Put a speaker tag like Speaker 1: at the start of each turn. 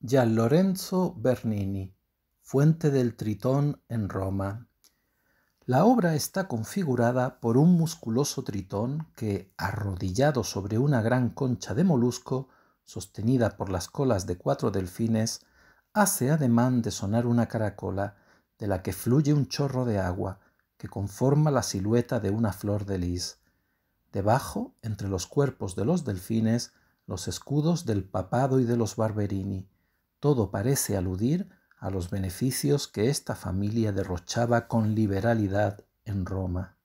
Speaker 1: Gian Lorenzo Bernini, Fuente del Tritón en Roma. La obra está configurada por un musculoso tritón que, arrodillado sobre una gran concha de molusco, sostenida por las colas de cuatro delfines, hace ademán de sonar una caracola, de la que fluye un chorro de agua, que conforma la silueta de una flor de lis. Debajo, entre los cuerpos de los delfines, los escudos del papado y de los barberini, todo parece aludir a los beneficios que esta familia derrochaba con liberalidad en Roma.